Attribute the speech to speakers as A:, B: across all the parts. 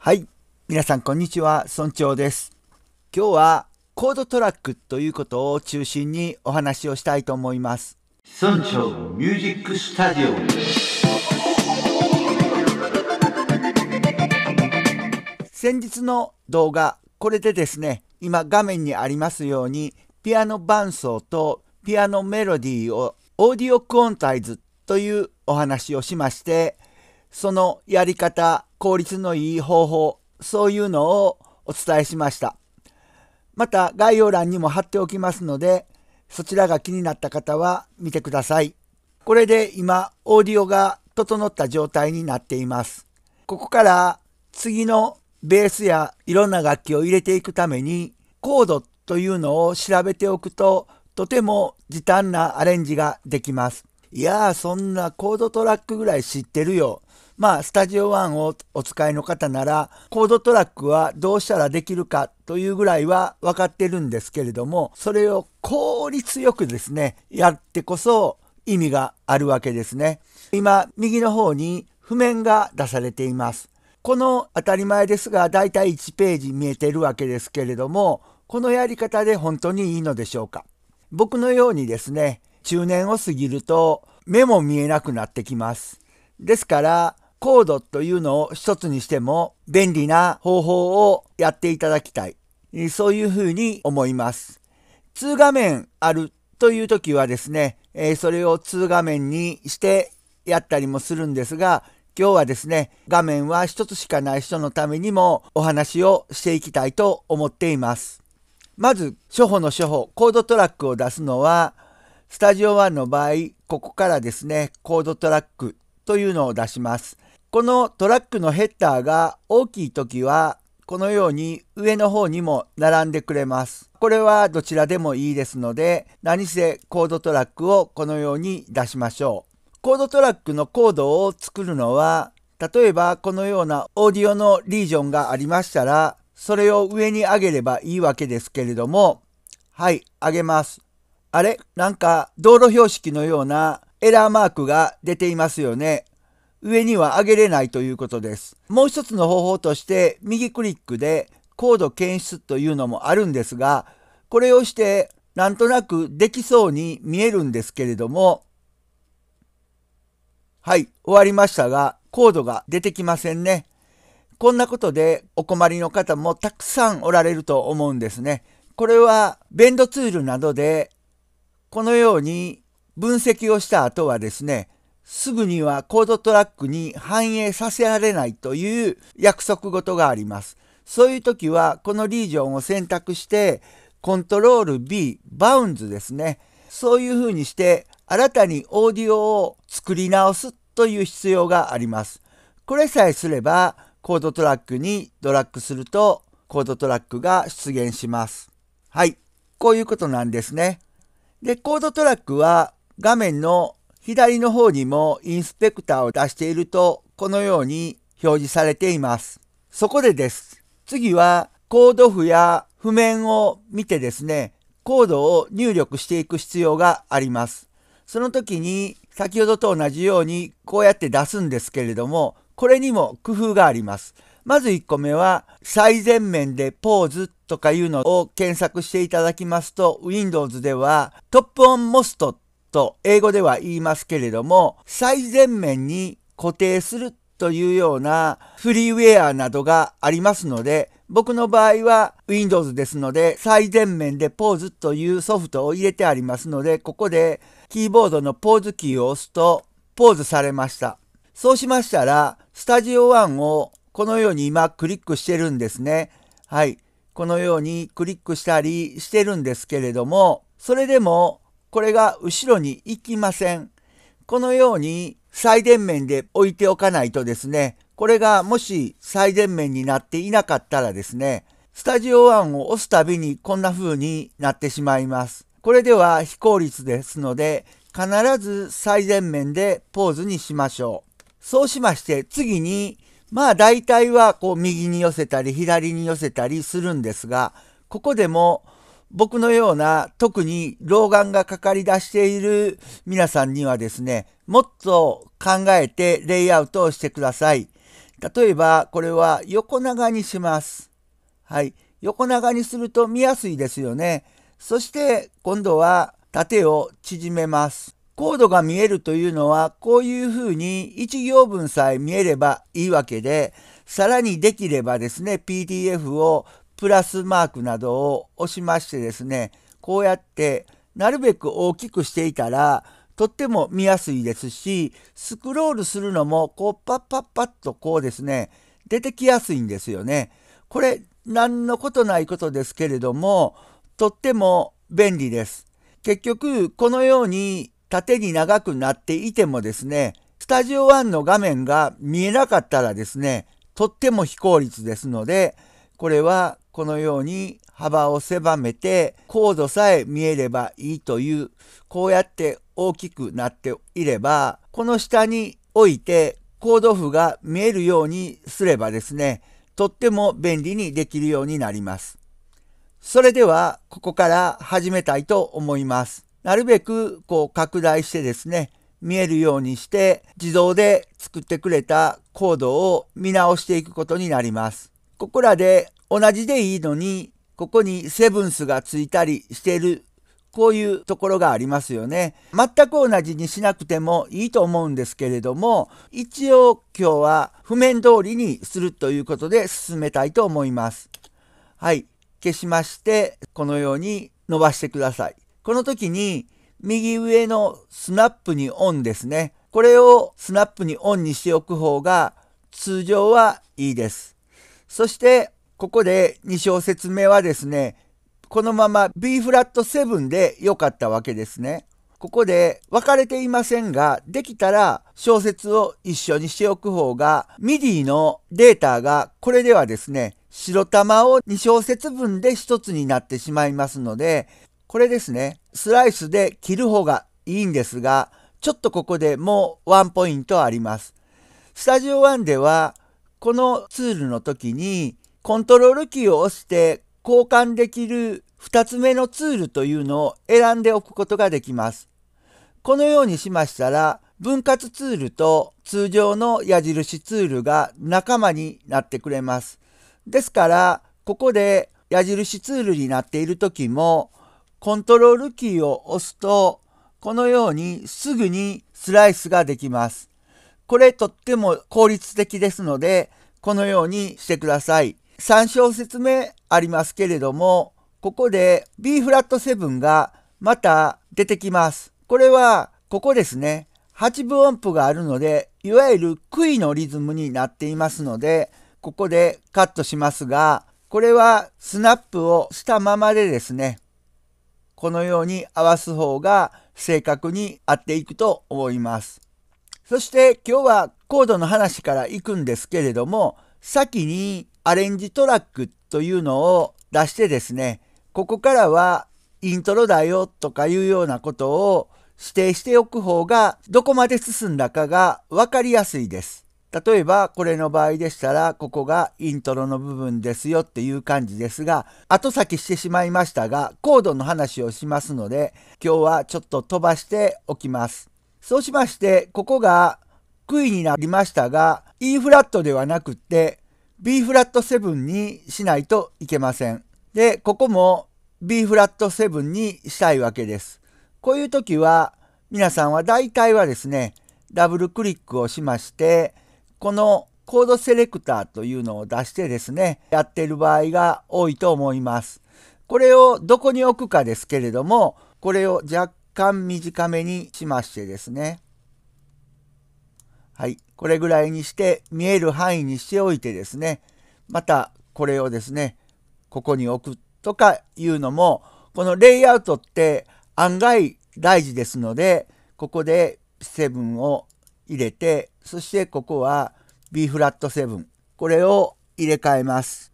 A: はい。皆さん、こんにちは。村長です。今日は、コードトラックということを中心にお話をしたいと思います。村長ミュージックスタジオ。先日の動画、これでですね、今画面にありますように、ピアノ伴奏とピアノメロディーをオーディオクオンタイズというお話をしまして、そのやり方、効率のいい方法、そういうのをお伝えしました。また概要欄にも貼っておきますので、そちらが気になった方は見てください。これで今、オーディオが整った状態になっています。ここから次のベースやいろんな楽器を入れていくために、コードというのを調べておくと、とても時短なアレンジができます。いやー、そんなコードトラックぐらい知ってるよ。まあ、スタジオワンをお使いの方なら、コードトラックはどうしたらできるかというぐらいは分かってるんですけれども、それを効率よくですね、やってこそ意味があるわけですね。今、右の方に譜面が出されています。この当たり前ですが、だいたい1ページ見えてるわけですけれども、このやり方で本当にいいのでしょうか僕のようにですね、中年を過ぎると目も見えなくなってきます。ですから、コードというのを一つにしても便利な方法をやっていただきたい。そういうふうに思います。2画面あるという時はですね、それを2画面にしてやったりもするんですが、今日はですね、画面は一つしかない人のためにもお話をしていきたいと思っています。まず、初歩の初歩、コードトラックを出すのは、スタジオ1の場合、ここからですね、コードトラックというのを出します。このトラックのヘッダーが大きい時はこのように上の方にも並んでくれます。これはどちらでもいいですので何せコードトラックをこのように出しましょう。コードトラックのコードを作るのは例えばこのようなオーディオのリージョンがありましたらそれを上に上げればいいわけですけれどもはい上げます。あれなんか道路標識のようなエラーマークが出ていますよね。上には上げれないということです。もう一つの方法として右クリックでコード検出というのもあるんですが、これをしてなんとなくできそうに見えるんですけれども、はい、終わりましたが、コードが出てきませんね。こんなことでお困りの方もたくさんおられると思うんですね。これはベンドツールなどでこのように分析をした後はですね、すぐにはコードトラックに反映させられないという約束事があります。そういう時はこのリージョンを選択してコントロール B、バウンズですね。そういうふうにして新たにオーディオを作り直すという必要があります。これさえすればコードトラックにドラッグするとコードトラックが出現します。はい。こういうことなんですね。で、コードトラックは画面の左の方にもインスペクターを出していると、このように表示されています。そこでです。次は、コード譜や譜面を見てですね、コードを入力していく必要があります。その時に、先ほどと同じようにこうやって出すんですけれども、これにも工夫があります。まず1個目は、最前面でポーズとかいうのを検索していただきますと、Windows ではトップオンモストと英語では言いますけれども、最前面に固定するというようなフリーウェアなどがありますので、僕の場合は Windows ですので最前面でポーズというソフトを入れてありますので、ここでキーボードのポーズキーを押すとポーズされました。そうしましたら、スタジオ e をこのように今クリックしてるんですね。はい。このようにクリックしたりしてるんですけれども、それでもこれが後ろに行きません。このように最電面で置いておかないとですね、これがもし最電面になっていなかったらですね、スタジオワンを押すたびにこんな風になってしまいます。これでは非効率ですので、必ず最前面でポーズにしましょう。そうしまして次に、まあ大体はこう右に寄せたり左に寄せたりするんですが、ここでも僕のような特に老眼がかかり出している皆さんにはですね、もっと考えてレイアウトをしてください。例えば、これは横長にします。はい。横長にすると見やすいですよね。そして今度は縦を縮めます。コードが見えるというのはこういうふうに1行分さえ見えればいいわけで、さらにできればですね、PDF をプラスマークなどを押しましてですね、こうやってなるべく大きくしていたら、とっても見やすいですし、スクロールするのも、こう、パッパッパッとこうですね、出てきやすいんですよね。これ、何のことないことですけれども、とっても便利です。結局、このように縦に長くなっていてもですね、スタジオ1の画面が見えなかったらですね、とっても非効率ですので、これはこのように幅を狭めて高度さえ見えればいいというこうやって大きくなっていればこの下に置いて高度譜が見えるようにすればですねとっても便利にできるようになります。それではここから始めたいと思います。なるべくこう拡大してですね見えるようにして自動で作ってくれたコードを見直していくことになります。ここらで同じでいいのに、ここにセブンスがついたりしてる、こういうところがありますよね。全く同じにしなくてもいいと思うんですけれども、一応今日は譜面通りにするということで進めたいと思います。はい。消しまして、このように伸ばしてください。この時に、右上のスナップにオンですね。これをスナップにオンにしておく方が通常はいいです。そしてここで2小節目はですね、このまま B フラット7で良かったわけですね。ここで分かれていませんが、できたら小説を一緒にしておく方が、MIDI のデータがこれではですね、白玉を2小節分で1つになってしまいますので、これですね、スライスで切る方がいいんですが、ちょっとここでもうワンポイントあります。スタジオ1では、このツールの時にコントロールキーを押して交換できる2つ目のツールというのを選んでおくことができます。このようにしましたら、分割ツールと通常の矢印ツールが仲間になってくれます。ですから、ここで矢印ツールになっている時も、コントロールキーを押すと、このようにすぐにスライスができます。これとっても効率的ですので、このようにしてください。3小節目ありますけれども、ここで B フラット7がまた出てきます。これは、ここですね。8分音符があるので、いわゆる杭のリズムになっていますので、ここでカットしますが、これはスナップをしたままでですね、このように合わす方が正確に合っていくと思います。そして今日はコードの話から行くんですけれども、先にアレンジトラックというのを出してですね、ここからはイントロだよとかいうようなことを指定しておく方がどこまで進んだかが分かりやすいです。例えばこれの場合でしたらここがイントロの部分ですよっていう感じですが後先してしまいましたがコードの話をしますので今日はちょっと飛ばしておきます。そうしましてここが杭になりましたが E フラットではなくって B フラット7にしないといけません。で、ここも B フラット7にしたいわけです。こういう時は皆さんは大体はですね、ダブルクリックをしまして、このコードセレクターというのを出してですね、やっている場合が多いと思います。これをどこに置くかですけれども、これを若干短めにしましてですね。はい。これぐらいにして見える範囲にしておいてですね、またこれをですね、ここに置くとかいうのも、このレイアウトって案外大事ですので、ここで7を入れて、そしてここは B フラット7。これを入れ替えます。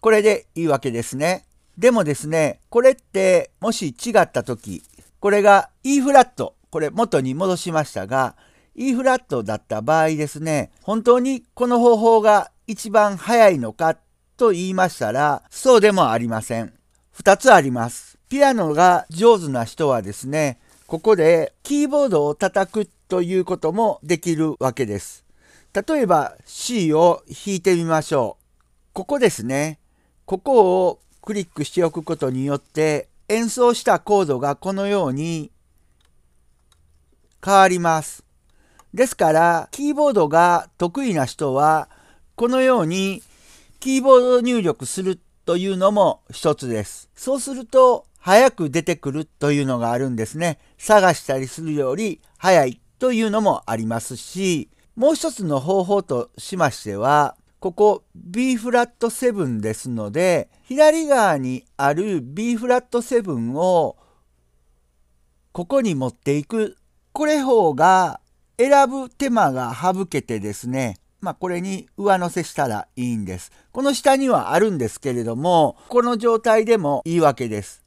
A: これでいいわけですね。でもですね、これってもし違った時、これが E フラットこれ元に戻しましたが、E フラットだった場合ですね、本当にこの方法が一番早いのかと言いましたら、そうでもありません。2つあります。ピアノが上手な人はですね、ここでキーボードを叩くということもできるわけです。例えば C を弾いてみましょう。ここですね。ここをクリックしておくことによって演奏したコードがこのように変わります。ですから、キーボードが得意な人は、このようにキーボード入力するというのも一つです。そうすると、早く出てくるというのがあるんですね。探したりするより早いというのもありますし、もう一つの方法としましては、ここ B フラット7ですので、左側にある B フラット7をここに持っていくこれ方が選ぶ手間が省けてですね、まあこれに上乗せしたらいいんです。この下にはあるんですけれども、この状態でもいいわけです。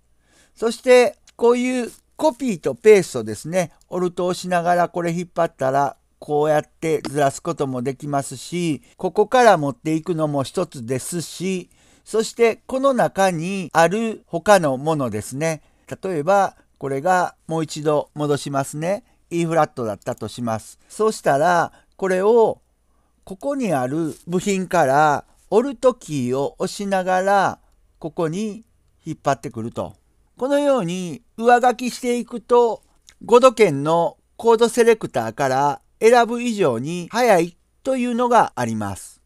A: そしてこういうコピーとペーストですね、オルトをしながらこれ引っ張ったらこうやってずらすこともできますし、ここから持っていくのも一つですし、そしてこの中にある他のものですね。例えばこれがもう一度戻しますね。E フラットだったとします。そうしたらこれをここにある部品からオルトキーを押しながらここに引っ張ってくると。このように上書きしていくと5度圏のコードセレクターから選ぶ以上に早いというのがあります。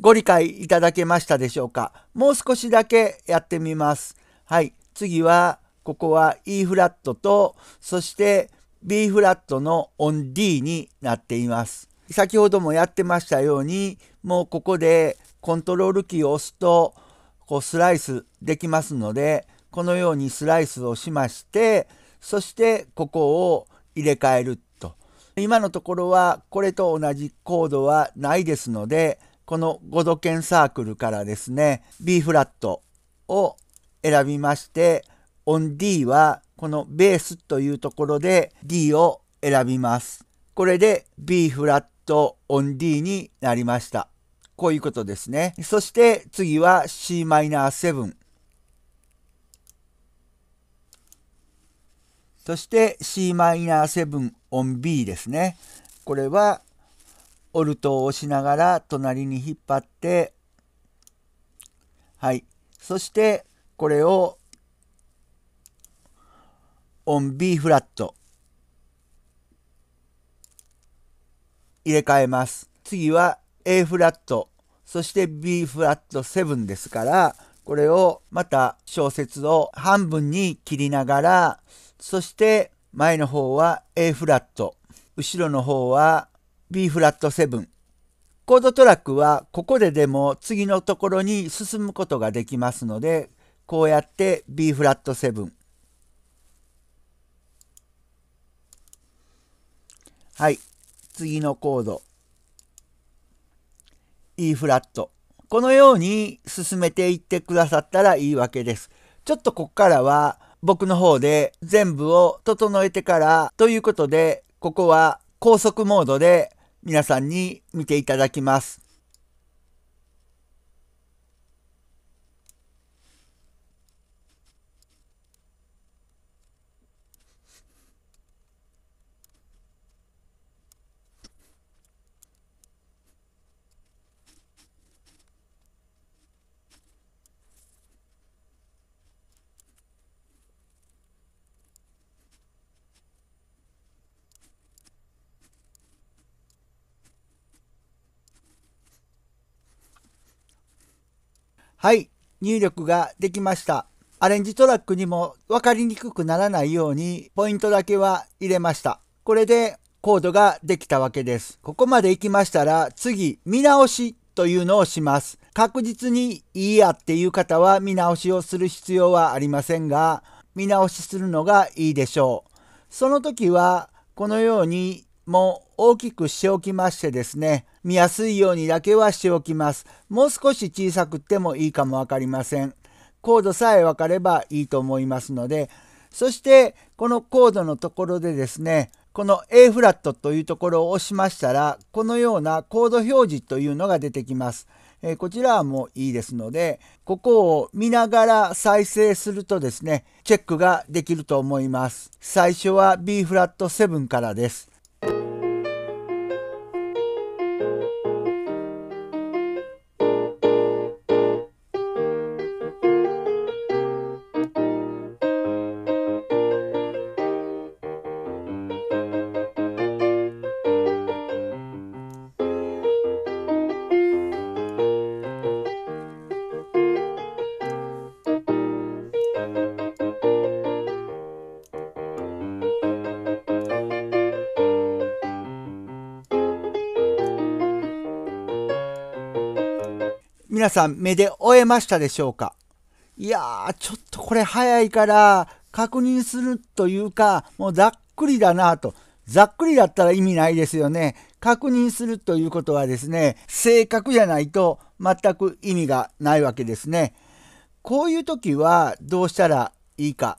A: ご理解いただけましたでしょうかもう少しだけやってみます。はい。次は、ここは E フラットと、そして B フラットのオン D になっています。先ほどもやってましたように、もうここでコントロールキーを押すと、こうスライスできますので、このようにスライスをしまして、そしてここを入れ替えると。今のところはこれと同じコードはないですので、この5度圏サークルからですね、B フラットを選びまして、オン D はこのベースというところで D を選びます。これで B フラットオン D になりました。こういうことですね。そして次は Cm7。そして Cm7 オン B ですね。これはオルトを押しながら隣に引っ張ってはいそしてこれを on B フラット。入れ替えます。次は A フラット、そして B フラット7ですから、これをまた小節を半分に切りながら、そして前の方は A フラット、後ろの方は B フラット7。コードトラックはここででも次のところに進むことができますので、こうやって B フラット7、はい。次のコード。E フラット。このように進めていってくださったらいいわけです。ちょっとここからは僕の方で全部を整えてからということで、ここは高速モードで皆さんに見ていただきます。はい、入力ができました。アレンジトラックにも分かりにくくならないようにポイントだけは入れました。これでコードができたわけです。ここまで行きましたら次見直しというのをします。確実にいいやっていう方は見直しをする必要はありませんが見直しするのがいいでしょう。その時はこのようにもう大きくしておきましてですね見やすいようにだけはしておきます。もう少し小さくてもいいかもわかりません。コードさえわかればいいと思いますので、そしてこのコードのところでですね、この A フラットというところを押しましたら、このようなコード表示というのが出てきます。えー、こちらはもういいですので、ここを見ながら再生するとですね、チェックができると思います。最初は B フラット7からです。皆さん目で追えましたでしょうかいやー、ちょっとこれ早いから確認するというか、もうざっくりだなと。ざっくりだったら意味ないですよね。確認するということはですね、正確じゃないと全く意味がないわけですね。こういう時はどうしたらいいか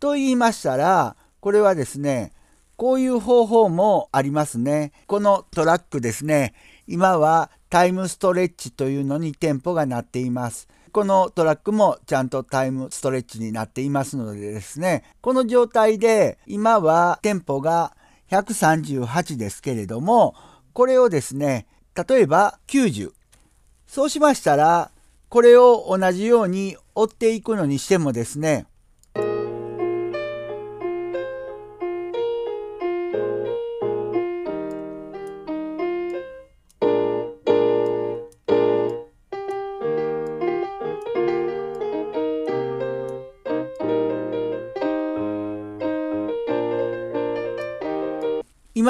A: と言いましたら、これはですね、こういう方法もありますね。このトラックですね。今はタイムストレッチというのにテンポがなっています。このトラックもちゃんとタイムストレッチになっていますのでですね、この状態で今はテンポが138ですけれども、これをですね、例えば90。そうしましたら、これを同じように追っていくのにしてもですね、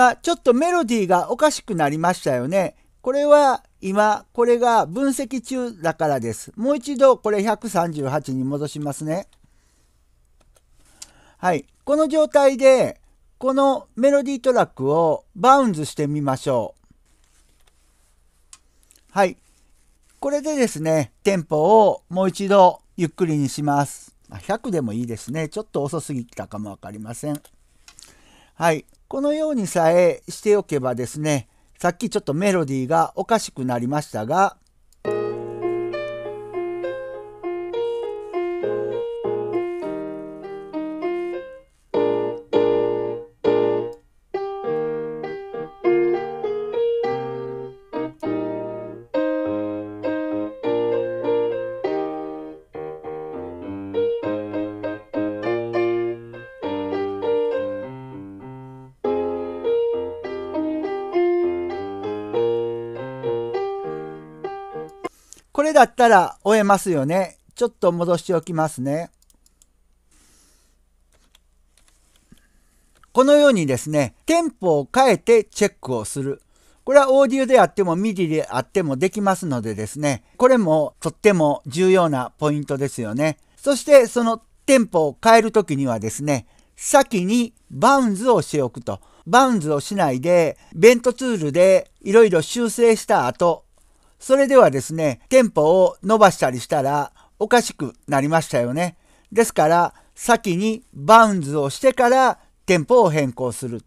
A: 今ちょっとメロディーがおかしくなりましたよね。これは今これが分析中だからです。もう一度これ138に戻しますね。はい。この状態でこのメロディートラックをバウンズしてみましょう。はい。これでですね、テンポをもう一度ゆっくりにします。100でもいいですね。ちょっと遅すぎたかもわかりません。はい。このようにさえしておけばですね、さっきちょっとメロディーがおかしくなりましたが、これだったら終えますよね。ちょっと戻しておきますね。このようにですね、テンポを変えてチェックをする。これはオーディオであってもミディであってもできますのでですね、これもとっても重要なポイントですよね。そしてそのテンポを変えるときにはですね、先にバウンズをしておくと。バウンズをしないで、ベントツールでいろいろ修正した後、それではですね、テンポを伸ばしたりしたらおかしくなりましたよね。ですから、先にバウンズをしてからテンポを変更する。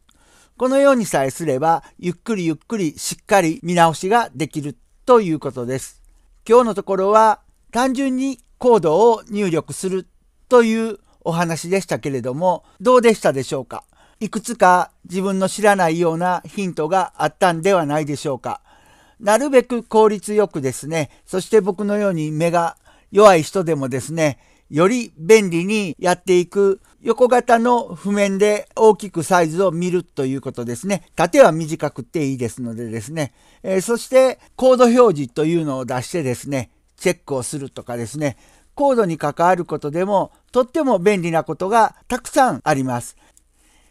A: このようにさえすれば、ゆっくりゆっくりしっかり見直しができるということです。今日のところは、単純にコードを入力するというお話でしたけれども、どうでしたでしょうかいくつか自分の知らないようなヒントがあったんではないでしょうかなるべく効率よくですね、そして僕のように目が弱い人でもですね、より便利にやっていく横型の譜面で大きくサイズを見るということですね。縦は短くていいですのでですね。えー、そしてコード表示というのを出してですね、チェックをするとかですね、コードに関わることでもとっても便利なことがたくさんあります。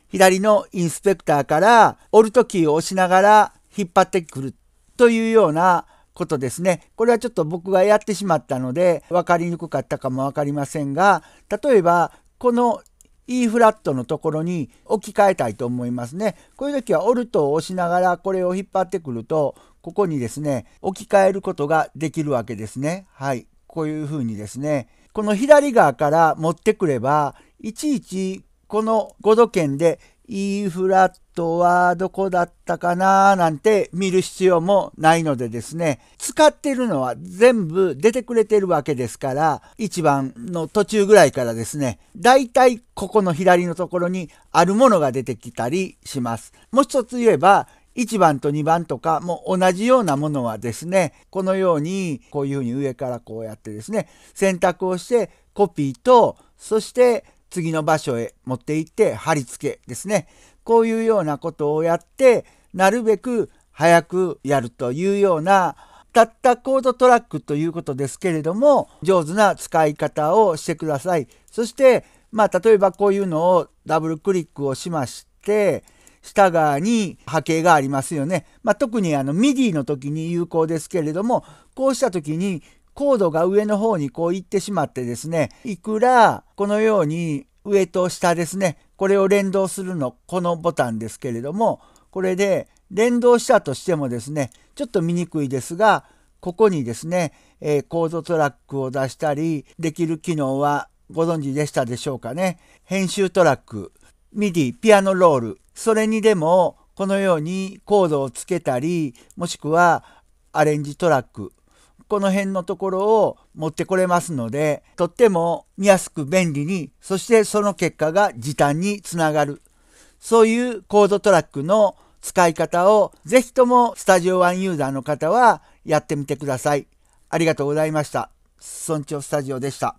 A: 左のインスペクターからオルトキーを押しながら引っ張ってくるというようなことですね。これはちょっと僕がやってしまったので分かりにくかったかも分かりませんが例えばこの E フラットのところに置き換えたいと思いますね。こういう時はオルトを押しながらこれを引っ張ってくるとここにですね置き換えることができるわけですね。はい。こういうふうにですねこの左側から持ってくればいちいちこの5度圏で E フラットはどこだったかななんて見る必要もないのでですね、使ってるのは全部出てくれてるわけですから、1番の途中ぐらいからですね、だいたいここの左のところにあるものが出てきたりします。もう一つ言えば、1番と2番とかも同じようなものはですね、このようにこういうふうに上からこうやってですね、選択をしてコピーと、そして次の場所へ持って行って貼り付けですね。こういうようなことをやって、なるべく早くやるというような、たったコードトラックということですけれども、上手な使い方をしてください。そして、まあ、例えばこういうのをダブルクリックをしまして、下側に波形がありますよね。まあ、特にあの MIDI の時に有効ですけれども、こうした時にコードが上の方にこう行ってしまってですね、いくらこのように上と下ですね、これを連動するの、このボタンですけれども、これで連動したとしてもですね、ちょっと見にくいですが、ここにですね、えー、コードトラックを出したりできる機能はご存知でしたでしょうかね。編集トラック、MIDI、ピアノロール、それにでもこのようにコードをつけたり、もしくはアレンジトラック、この辺のところを持ってこれますので、とっても見やすく便利に、そしてその結果が時短につながる。そういうコードトラックの使い方をぜひともスタジオワンユーザーの方はやってみてください。ありがとうございました。村長スタジオでした。